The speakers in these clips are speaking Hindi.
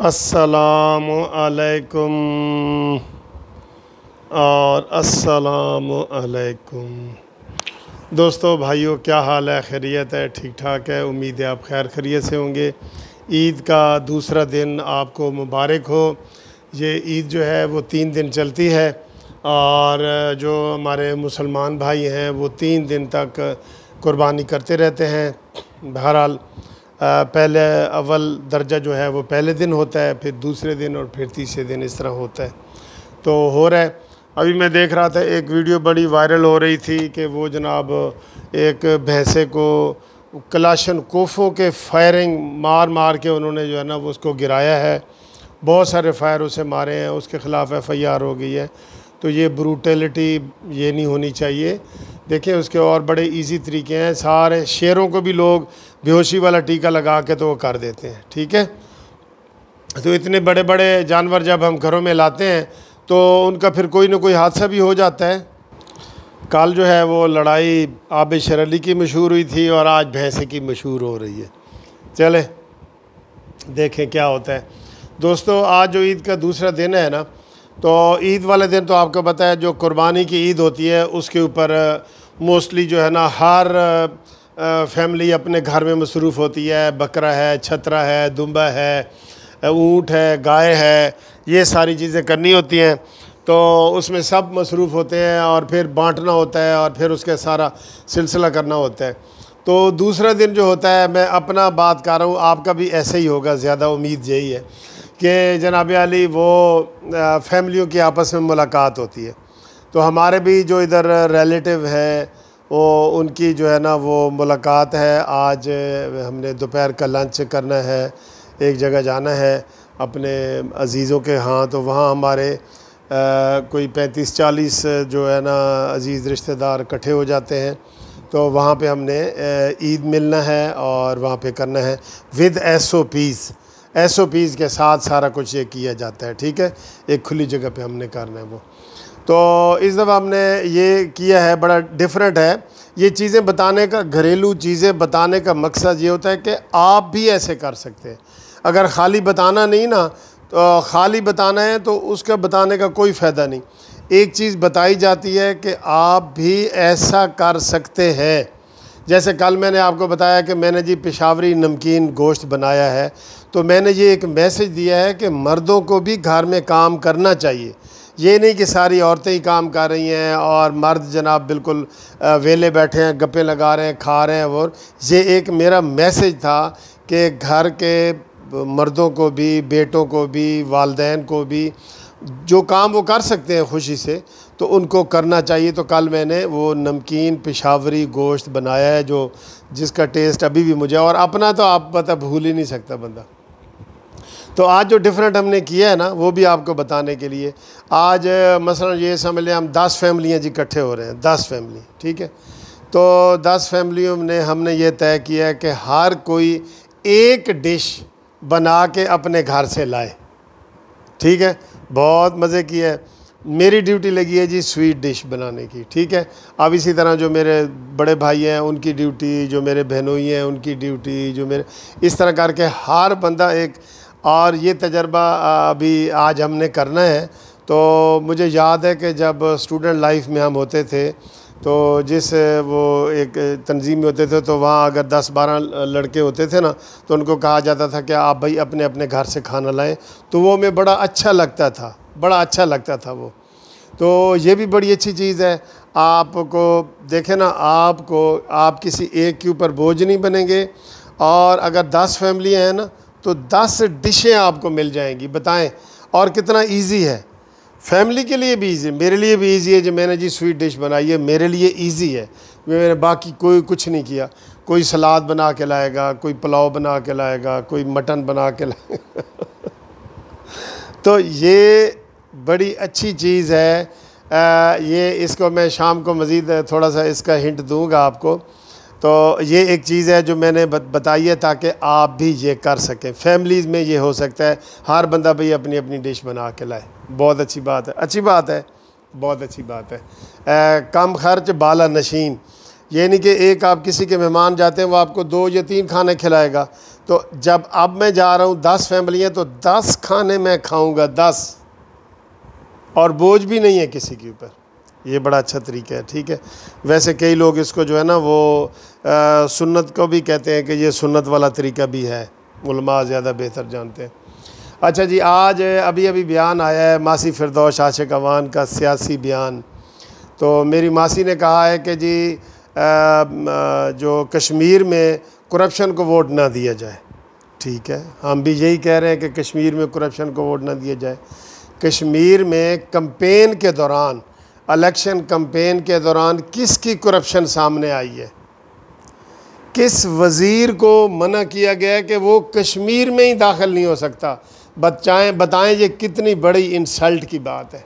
असलकुम और असलकुम दोस्तों भाइयों क्या हाल है खैरियत है ठीक ठाक है उम्मीद है आप खैर खैरियत से होंगे ईद का दूसरा दिन आपको मुबारक हो ये ईद जो है वो तीन दिन चलती है और जो हमारे मुसलमान भाई हैं वो तीन दिन तक कुर्बानी करते रहते हैं बहरहाल पहले अव्वल दर्जा जो है वो पहले दिन होता है फिर दूसरे दिन और फिर तीसरे दिन इस तरह होता है तो हो रहा है अभी मैं देख रहा था एक वीडियो बड़ी वायरल हो रही थी कि वो जनाब एक भैंसे को कलाशन कोफों के फायरिंग मार मार के उन्होंने जो है ना वो उसको गिराया है बहुत सारे फायर उसे मारे हैं उसके ख़िलाफ़ एफ आई आर हो गई है तो ये ब्रूटेलिटी ये नहीं होनी चाहिए देखिए उसके और बड़े इजी तरीके हैं सारे शेरों को भी लोग बेहोशी वाला टीका लगा के तो वो कर देते हैं ठीक है तो इतने बड़े बड़े जानवर जब हम घरों में लाते हैं तो उनका फिर कोई ना कोई हादसा भी हो जाता है कल जो है वो लड़ाई आब शरली की मशहूर हुई थी और आज भैंसे की मशहूर हो रही है चले देखें क्या होता है दोस्तों आज जो ईद का दूसरा दिन है ना तो ईद वाले दिन तो आपको पता है जो कुर्बानी की ईद होती है उसके ऊपर मोस्टली जो है ना हर फैमिली अपने घर में मसरूफ़ होती है बकरा है छतरा है दुम्बा है ऊँट है गाय है ये सारी चीज़ें करनी होती हैं तो उसमें सब मसरूफ़ होते हैं और फिर बांटना होता है और फिर उसका सारा सिलसिला करना होता है तो दूसरा दिन जो होता है मैं अपना बात कर रहा हूँ आपका भी ऐसे ही होगा ज़्यादा उम्मीद यही है कि जनाब अली वो फैमिलियों की आपस में मुलाकात होती है तो हमारे भी जो इधर रिलेटिव हैं वो उनकी जो है ना वो मुलाकात है आज हमने दोपहर का लंच करना है एक जगह जाना है अपने अजीज़ों के हाँ तो वहाँ हमारे आ, कोई पैंतीस चालीस जो है ना अजीज़ रिश्तेदार इकट्ठे हो जाते हैं तो वहाँ पे हमने ईद मिलना है और वहाँ पे करना है with S O Ps S O Ps के साथ सारा कुछ ये किया जाता है ठीक है एक खुली जगह पे हमने करना है वो तो इस दफ़ा हमने ये किया है बड़ा डिफरेंट है ये चीज़ें बताने का घरेलू चीज़ें बताने का मकसद ये होता है कि आप भी ऐसे कर सकते हैं अगर खाली बताना नहीं ना तो खाली बताना है तो उसका बताने का कोई फ़ायदा नहीं एक चीज़ बताई जाती है कि आप भी ऐसा कर सकते हैं जैसे कल मैंने आपको बताया कि मैंने जी पेशावरी नमकीन गोश्त बनाया है तो मैंने ये एक मैसेज दिया है कि मर्दों को भी घर में काम करना चाहिए ये नहीं कि सारी औरतें ही काम कर रही हैं और मर्द जनाब बिल्कुल वेले बैठे हैं गप्पे लगा रहे हैं खा रहे हैं और ये एक मेरा मैसेज था कि घर के मर्दों को भी बेटों को भी वालदेन को भी जो काम वो कर सकते हैं खुशी से तो उनको करना चाहिए तो कल मैंने वो नमकीन पेशावरी गोश्त बनाया है जो जिसका टेस्ट अभी भी मुझे और अपना तो आप पता भूल ही नहीं सकता बंदा तो आज जो डिफरेंट हमने किया है ना वो भी आपको बताने के लिए आज मसलन ये समझ लें हम दस फैमिलियाँ जी इकट्ठे हो रहे हैं दस फैमिली ठीक है तो दस फैमिलियों ने हमने ये तय किया है कि हर कोई एक डिश बना के अपने घर से लाए ठीक है बहुत मज़े की है मेरी ड्यूटी लगी है जी स्वीट डिश बनाने की ठीक है अब इसी तरह जो मेरे बड़े भाई हैं उनकी ड्यूटी जो मेरे बहनोई हैं उनकी ड्यूटी जो मेरे इस तरह करके हर बंदा एक और ये तजर्बा अभी आज हमने करना है तो मुझे याद है कि जब स्टूडेंट लाइफ में हम होते थे तो जिस वो एक तंजीम में होते थे तो वहाँ अगर 10-12 लड़के होते थे ना तो उनको कहा जाता था कि आप भाई अपने अपने घर से खाना लाएं तो वो हमें बड़ा अच्छा लगता था बड़ा अच्छा लगता था वो तो ये भी बड़ी अच्छी चीज़ है आपको देखें ना आपको आप किसी एक के ऊपर बोझ नहीं बनेंगे और अगर दस फैमिली हैं ना तो 10 डिशें आपको मिल जाएंगी बताएं और कितना इजी है फैमिली के लिए भी ईजी मेरे लिए भी ईजी है जो मैंने जी स्वीट डिश बनाई है मेरे लिए ईजी है मैंने बाकी कोई कुछ नहीं किया कोई सलाद बना के लाएगा कोई पुलाव बना के लाएगा कोई मटन बना के लाएगा तो ये बड़ी अच्छी चीज़ है आ, ये इसको मैं शाम को मज़ीद थोड़ा सा इसका हिंट दूँगा आपको तो ये एक चीज़ है जो मैंने बताई है ताकि आप भी ये कर सकें फैमिलीज़ में ये हो सकता है हर बंदा भाई अपनी अपनी डिश बना के लाए बहुत अच्छी बात है अच्छी बात है बहुत अच्छी बात है आ, कम खर्च बाला नशीन यानी कि एक आप किसी के मेहमान जाते हैं वो आपको दो या तीन खाने खिलाएगा तो जब अब मैं जा रहा हूँ दस फैमिलियाँ तो दस खाने मैं खाऊँगा दस और बोझ भी नहीं है किसी के ऊपर ये बड़ा अच्छा तरीका है ठीक है वैसे कई लोग इसको जो है ना वो आ, सुन्नत को भी कहते हैं कि ये सुन्नत वाला तरीका भी है उलमा ज़्यादा बेहतर जानते हैं अच्छा जी आज अभी अभी बयान आया है मासी फिरदौश आशिक अवान का सियासी बयान तो मेरी मासी ने कहा है कि जी आ, जो कश्मीर में करप्शन को वोट ना दिया जाए ठीक है हम भी यही कह रहे हैं कि कश्मीर में करप्शन को वोट ना दिया जाए कश्मीर में कम्पेन के दौरान इलेक्शन कम्पेन के दौरान किसकी करप्शन सामने आई है किस वज़ीर को मना किया गया कि वो कश्मीर में ही दाखिल नहीं हो सकता बचाएँ बताएँ ये कितनी बड़ी इंसल्ट की बात है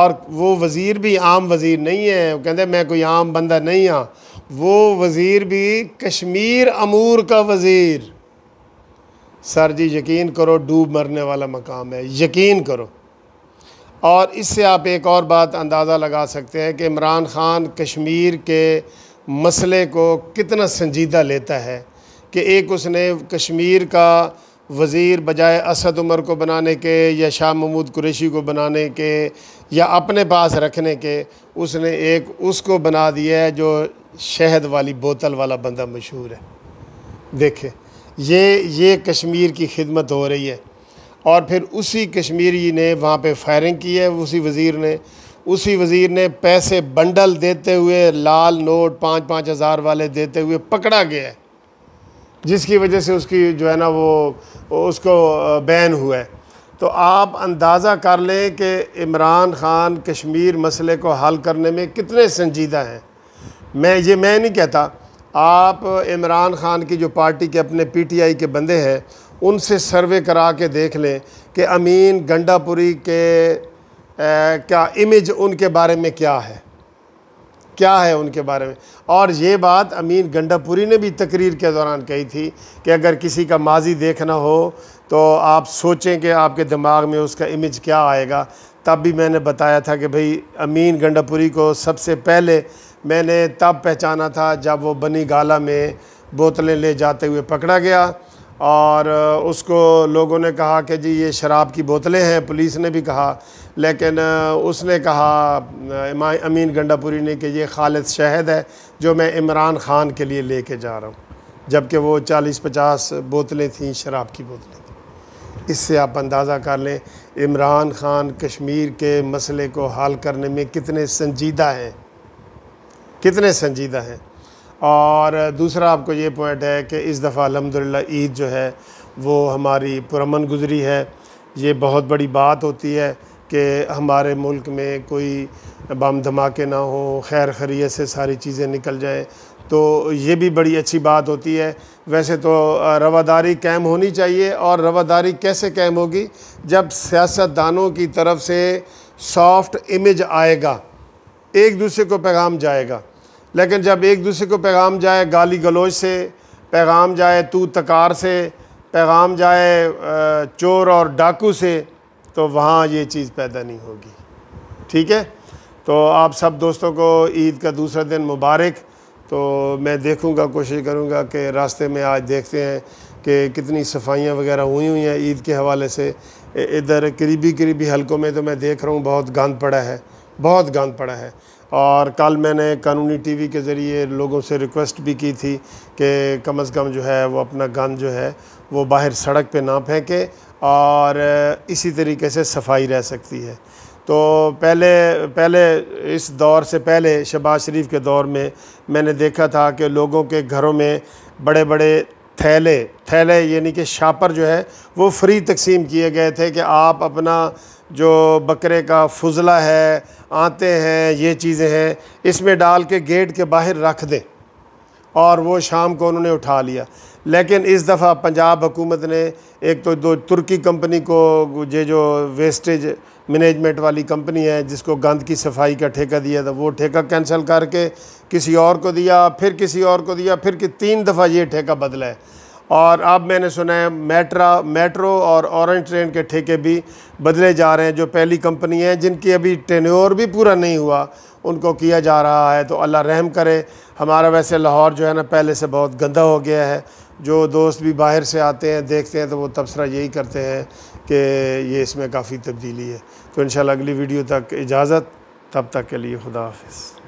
और वो वज़ीर भी आम वज़ीर नहीं है वो कहते मैं कोई आम बंदा नहीं हाँ वो वज़ीर भी कश्मीर अमूर का वज़ीर सर जी यकीन करो डूब मरने वाला मकाम है यकीन करो और इससे आप एक और बात अंदाज़ा लगा सकते हैं कि इमरान ख़ान कश्मीर के मसले को कितना संजीदा लेता है कि एक उसने कश्मीर का वज़ीर बजाय असद उमर को बनाने के या शाह महमूद कुरेशी को बनाने के या अपने पास रखने के उसने एक उसको बना दिया है जो शहद वाली बोतल वाला बंदा मशहूर है देखें ये ये कश्मीर की खिदमत हो रही है और फिर उसी कश्मीरी ने वहाँ पे फायरिंग की है उसी वज़ीर ने उसी वज़ीर ने पैसे बंडल देते हुए लाल नोट पाँच पाँच हज़ार वाले देते हुए पकड़ा गया है जिसकी वजह से उसकी जो है ना वो उसको बैन हुआ है तो आप अंदाज़ा कर लें कि इमरान ख़ान कश्मीर मसले को हल करने में कितने संजीदा हैं मैं ये मैं नहीं कहता आप इमरान ख़ान की जो पार्टी के अपने पीटीआई के बंदे हैं उनसे सर्वे करा के देख लें कि अमीन गंडापुरी के क्या इमेज उनके बारे में क्या है क्या है उनके बारे में और ये बात अमीन गंडापुरी ने भी तकरीर के दौरान कही थी कि अगर किसी का माजी देखना हो तो आप सोचें कि आपके दिमाग में उसका इमेज क्या आएगा तब भी मैंने बताया था कि भाई अमीन गंडापुरी को सबसे पहले मैंने तब पहचाना था जब वो बनी गाला में बोतलें ले जाते हुए पकड़ा गया और उसको लोगों ने कहा कि जी ये शराब की बोतलें हैं पुलिस ने भी कहा लेकिन उसने कहा अमीन गंडापुरी ने कि ये खालिद शहद है जो मैं इमरान ख़ान के लिए लेके जा रहा हूँ जबकि वो 40-50 बोतलें थीं शराब की बोतलें इससे आप अंदाज़ा कर लें इमरान ख़ान कश्मीर के मसले को हल करने में कितने संजीदा हैं कितने संजीदा हैं और दूसरा आपको ये पॉइंट है कि इस दफ़ा अलहमदिल्ला ईद जो है वो हमारी पुरमन गुजरी है ये बहुत बड़ी बात होती है कि हमारे मुल्क में कोई बम धमाके ना हो खैर खरीत से सारी चीज़ें निकल जाएँ तो ये भी बड़ी अच्छी बात होती है वैसे तो रवादारी कैम होनी चाहिए और रवादारी कैसे कैम होगी जब सियासतदानों की तरफ से सॉफ्ट इमेज आएगा एक दूसरे को पैगाम जाएगा लेकिन जब एक दूसरे को पैगाम जाए गाली गलोच से पैगाम जाए तू तकार से पैगाम जाए चोर और डाकू से तो वहाँ ये चीज़ पैदा नहीं होगी ठीक है तो आप सब दोस्तों को ईद का दूसरा दिन मुबारक तो मैं देखूँगा कोशिश करूँगा कि रास्ते में आज देखते हैं कि कितनी सफाइयाँ वगैरह हुई हुई हैं ईद के हवाले से इधर करीबी करीबी हलकों में तो मैं देख रहा हूँ बहुत गंद पड़ा है बहुत गंद पड़ा है और कल मैंने कानूनी टीवी के ज़रिए लोगों से रिक्वेस्ट भी की थी कि कम अज़ कम जो है वो अपना गंद जो है वो बाहर सड़क पे ना फेंके और इसी तरीके से सफाई रह सकती है तो पहले पहले इस दौर से पहले शबाज शरीफ के दौर में मैंने देखा था कि लोगों के घरों में बड़े बड़े थैले थैले यानी कि शापर जो है वो फ्री तकसीम किए गए थे कि आप अपना जो बकरे का फजला है आते हैं ये चीज़ें हैं इसमें डाल के गेट के बाहर रख दें और वो शाम को उन्होंने उठा लिया लेकिन इस दफ़ा पंजाब हुकूमत ने एक तो दो तुर्की कंपनी को ये जो वेस्टेज मैनेजमेंट वाली कंपनी है जिसको गंद की सफाई का ठेका दिया था वो ठेका कैंसिल करके किसी और को दिया फिर किसी और को दिया फिर कि तीन दफ़ा ये ठेका बदला है और अब मैंने सुना है मेट्रा मेट्रो और ऑरेंज ट्रेन के ठेके भी बदले जा रहे हैं जो पहली कंपनी है जिनकी अभी टेन्योर भी पूरा नहीं हुआ उनको किया जा रहा है तो अल्लाह रहम करे हमारा वैसे लाहौर जो है ना पहले से बहुत गंदा हो गया है जो दोस्त भी बाहर से आते हैं देखते हैं तो वो तबसरा यही करते हैं कि ये इसमें काफ़ी तब्दीली है तो इन अगली वीडियो तक इजाज़त तब तक के लिए खुदा हाफिज़